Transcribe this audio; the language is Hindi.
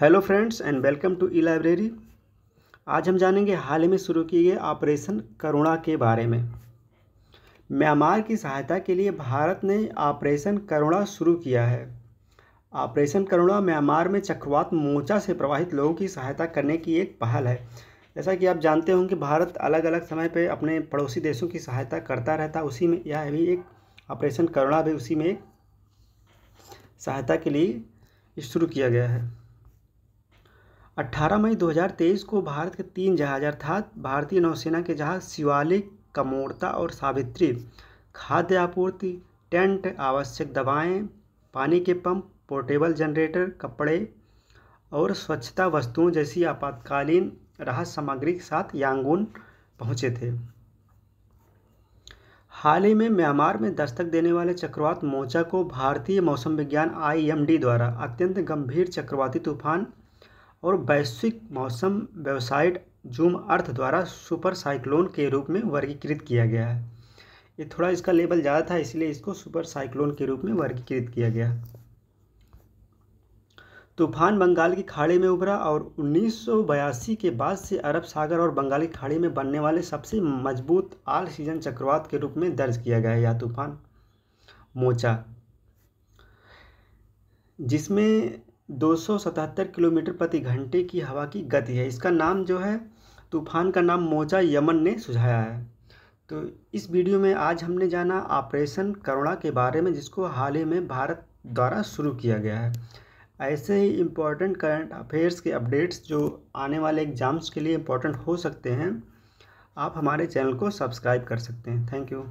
hello friends and welcome to e library आज हम जानेंगे हाल ही में शुरू किए गए ऑपरेशन करुणा के बारे में म्यांमार की सहायता के लिए भारत ने ऑपरेशन करुणा शुरू किया है ऑपरेशन करुणा म्यांमार में चक्रवात मोचा से प्रवाहित लोगों की सहायता करने की एक पहल है जैसा कि आप जानते होंगे भारत अलग अलग समय पर अपने पड़ोसी देशों की सहायता करता रहता उसी में यह भी एक ऑपरेशन करुणा भी उसी में एक सहायता के लिए शुरू किया गया है 18 मई 2023 को भारत के तीन जहाज अर्थात भारतीय नौसेना के जहाज शिवालिक कमोड़ता और सावित्री खाद्य आपूर्ति टेंट आवश्यक दवाएं, पानी के पंप पोर्टेबल जनरेटर कपड़े और स्वच्छता वस्तुओं जैसी आपातकालीन राहत सामग्री के साथ यांगून पहुंचे थे हाल ही में म्यांमार में दस्तक देने वाले चक्रवात मोचा को भारतीय मौसम विज्ञान आईएमडी द्वारा अत्यंत गंभीर चक्रवाती तूफान और वैश्विक मौसम वेबसाइट जूम अर्थ द्वारा सुपर साइक्लोन के रूप में वर्गीकृत किया गया है ये थोड़ा इसका लेवल ज़्यादा था इसलिए इसको सुपर साइक्लोन के रूप में वर्गीकृत किया गया तूफान बंगाल की खाड़ी में उभरा और उन्नीस के बाद से अरब सागर और बंगाल की खाड़ी में बनने वाले सबसे मजबूत आल सीजन चक्रवात के रूप में दर्ज किया गया है यह तूफान मोचा जिसमें 277 किलोमीटर प्रति घंटे की हवा की गति है इसका नाम जो है तूफान का नाम मोजा यमन ने सुझाया है तो इस वीडियो में आज हमने जाना ऑपरेशन करुणा के बारे में जिसको हाल ही में भारत द्वारा शुरू किया गया है ऐसे ही इम्पॉर्टेंट करंट अफेयर्स के अपडेट्स जो आने वाले एग्ज़ाम्स के लिए इम्पॉर्टेंट हो सकते हैं आप हमारे चैनल को सब्सक्राइब कर सकते हैं थैंक यू